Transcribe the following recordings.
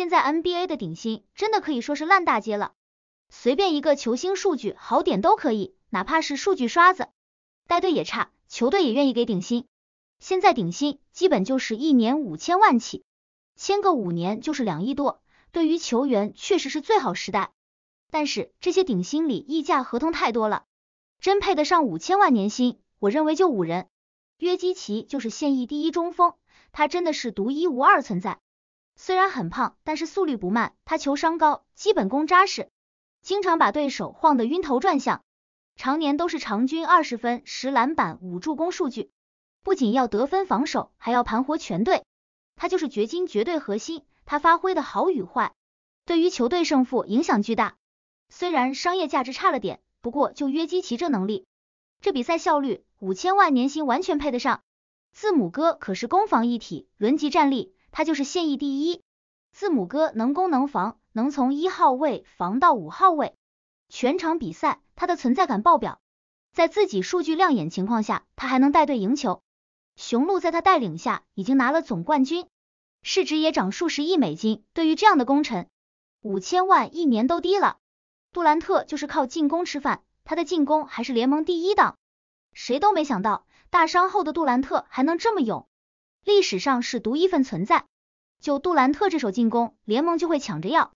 现在 NBA 的顶薪真的可以说是烂大街了，随便一个球星数据好点都可以，哪怕是数据刷子，带队也差，球队也愿意给顶薪。现在顶薪基本就是一年五千万起，签个五年就是两亿多，对于球员确实是最好时代。但是这些顶薪里溢价合同太多了，真配得上五千万年薪，我认为就五人，约基奇就是现役第一中锋，他真的是独一无二存在。虽然很胖，但是速率不慢。他球商高，基本功扎实，经常把对手晃得晕头转向。常年都是场均二十分、十篮板、五助攻数据，不仅要得分、防守，还要盘活全队。他就是掘金绝对核心，他发挥的好与坏，对于球队胜负影响巨大。虽然商业价值差了点，不过就约基奇这能力，这比赛效率，五千万年薪完全配得上。字母哥可是攻防一体，轮级战力。他就是现役第一，字母哥能攻能防，能从一号位防到五号位，全场比赛他的存在感爆表，在自己数据亮眼情况下，他还能带队赢球，雄鹿在他带领下已经拿了总冠军，市值也涨数十亿美金，对于这样的功臣，五千万一年都低了。杜兰特就是靠进攻吃饭，他的进攻还是联盟第一档，谁都没想到大伤后的杜兰特还能这么勇。历史上是独一份存在。就杜兰特这手进攻，联盟就会抢着要。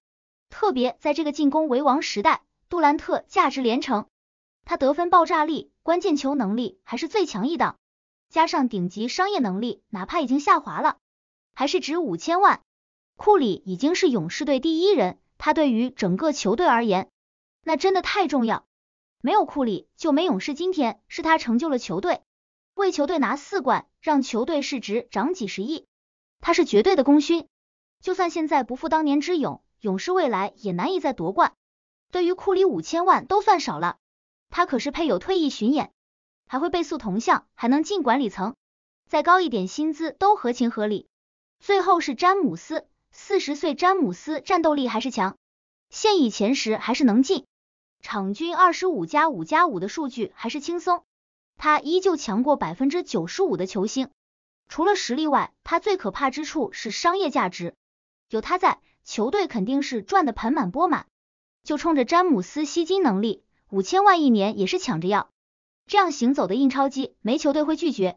特别在这个进攻为王时代，杜兰特价值连城。他得分爆炸力、关键球能力还是最强一档，加上顶级商业能力，哪怕已经下滑了，还是值五千万。库里已经是勇士队第一人，他对于整个球队而言，那真的太重要。没有库里，就没勇士。今天是他成就了球队。为球队拿四冠，让球队市值涨几十亿，他是绝对的功勋。就算现在不复当年之勇，勇士未来也难以再夺冠。对于库里五千万都算少了，他可是配有退役巡演，还会被速铜像，还能进管理层，再高一点薪资都合情合理。最后是詹姆斯，四十岁詹姆斯战斗力还是强，现役前十还是能进，场均二十五加五加五的数据还是轻松。他依旧强过百分之九十五的球星，除了实力外，他最可怕之处是商业价值。有他在，球队肯定是赚的盆满钵满。就冲着詹姆斯吸金能力，五千万一年也是抢着要。这样行走的印钞机，没球队会拒绝。